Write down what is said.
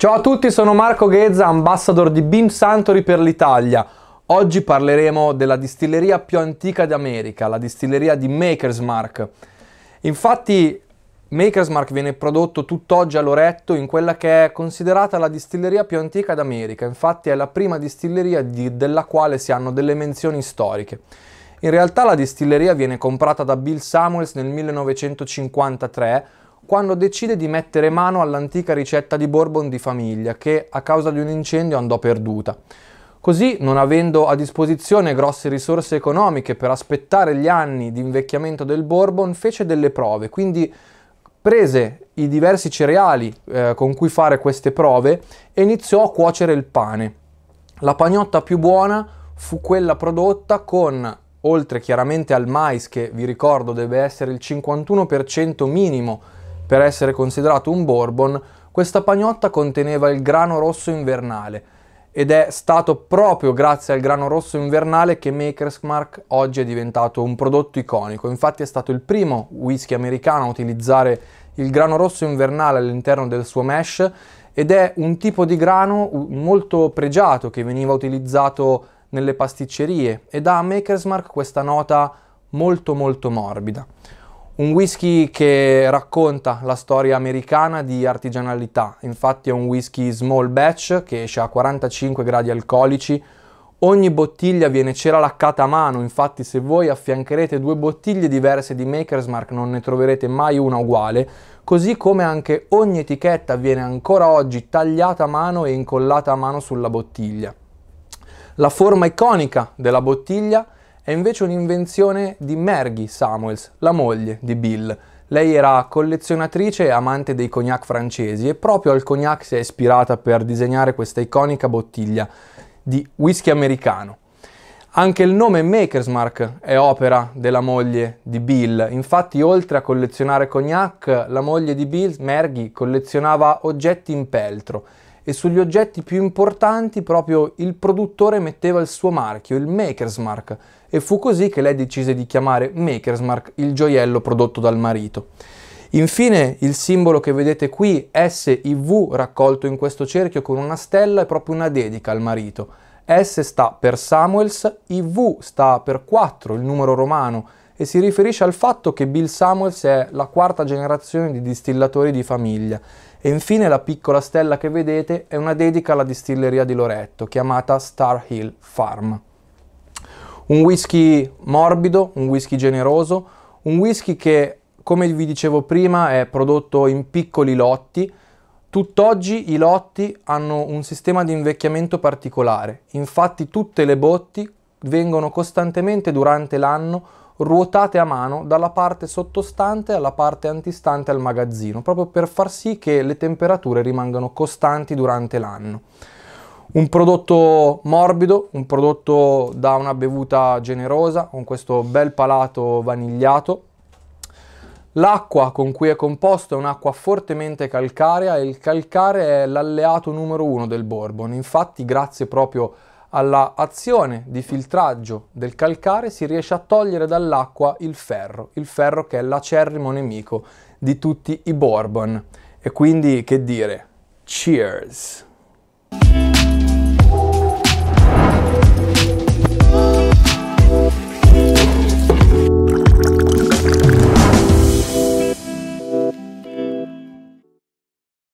Ciao a tutti, sono Marco Ghezza, ambassador di Beam Santori per l'Italia. Oggi parleremo della distilleria più antica d'America, la distilleria di Maker's Mark. Infatti Maker's Mark viene prodotto tutt'oggi a Loretto in quella che è considerata la distilleria più antica d'America, infatti è la prima distilleria di, della quale si hanno delle menzioni storiche. In realtà la distilleria viene comprata da Bill Samuels nel 1953 quando decide di mettere mano all'antica ricetta di Bourbon di famiglia che a causa di un incendio andò perduta. Così, non avendo a disposizione grosse risorse economiche per aspettare gli anni di invecchiamento del Bourbon, fece delle prove, quindi prese i diversi cereali eh, con cui fare queste prove e iniziò a cuocere il pane. La pagnotta più buona fu quella prodotta con oltre chiaramente al mais che vi ricordo deve essere il 51% minimo per essere considerato un bourbon, questa pagnotta conteneva il grano rosso invernale ed è stato proprio grazie al grano rosso invernale che Maker's Mark oggi è diventato un prodotto iconico. Infatti è stato il primo whisky americano a utilizzare il grano rosso invernale all'interno del suo mesh ed è un tipo di grano molto pregiato che veniva utilizzato nelle pasticcerie e dà a Maker's Mark questa nota molto molto morbida. Un whisky che racconta la storia americana di artigianalità, infatti è un whisky small batch che esce a 45 gradi alcolici, ogni bottiglia viene ceralaccata a mano, infatti se voi affiancherete due bottiglie diverse di Maker's Mark non ne troverete mai una uguale, così come anche ogni etichetta viene ancora oggi tagliata a mano e incollata a mano sulla bottiglia. La forma iconica della bottiglia è invece un'invenzione di Mergy Samuels, la moglie di Bill. Lei era collezionatrice e amante dei cognac francesi e proprio al cognac si è ispirata per disegnare questa iconica bottiglia di whisky americano. Anche il nome Maker's Mark è opera della moglie di Bill, infatti oltre a collezionare cognac, la moglie di Bill, Mergy, collezionava oggetti in peltro e sugli oggetti più importanti proprio il produttore metteva il suo marchio, il Maker's Mark, e fu così che lei decise di chiamare Maker's Mark il gioiello prodotto dal marito. Infine il simbolo che vedete qui, SIV, raccolto in questo cerchio con una stella, è proprio una dedica al marito. S sta per Samuels, IV sta per 4, il numero romano, e si riferisce al fatto che Bill Samuels è la quarta generazione di distillatori di famiglia. E infine la piccola stella che vedete è una dedica alla distilleria di Loretto, chiamata Star Hill Farm. Un whisky morbido, un whisky generoso, un whisky che, come vi dicevo prima, è prodotto in piccoli lotti, Tutt'oggi i lotti hanno un sistema di invecchiamento particolare, infatti tutte le botti vengono costantemente durante l'anno ruotate a mano dalla parte sottostante alla parte antistante al magazzino, proprio per far sì che le temperature rimangano costanti durante l'anno. Un prodotto morbido, un prodotto da una bevuta generosa, con questo bel palato vanigliato. L'acqua con cui è composto è un'acqua fortemente calcarea e il calcare è l'alleato numero uno del Bourbon. Infatti, grazie proprio a alla azione di filtraggio del calcare si riesce a togliere dall'acqua il ferro, il ferro che è l'acerrimo nemico di tutti i Bourbon. E quindi che dire? Cheers!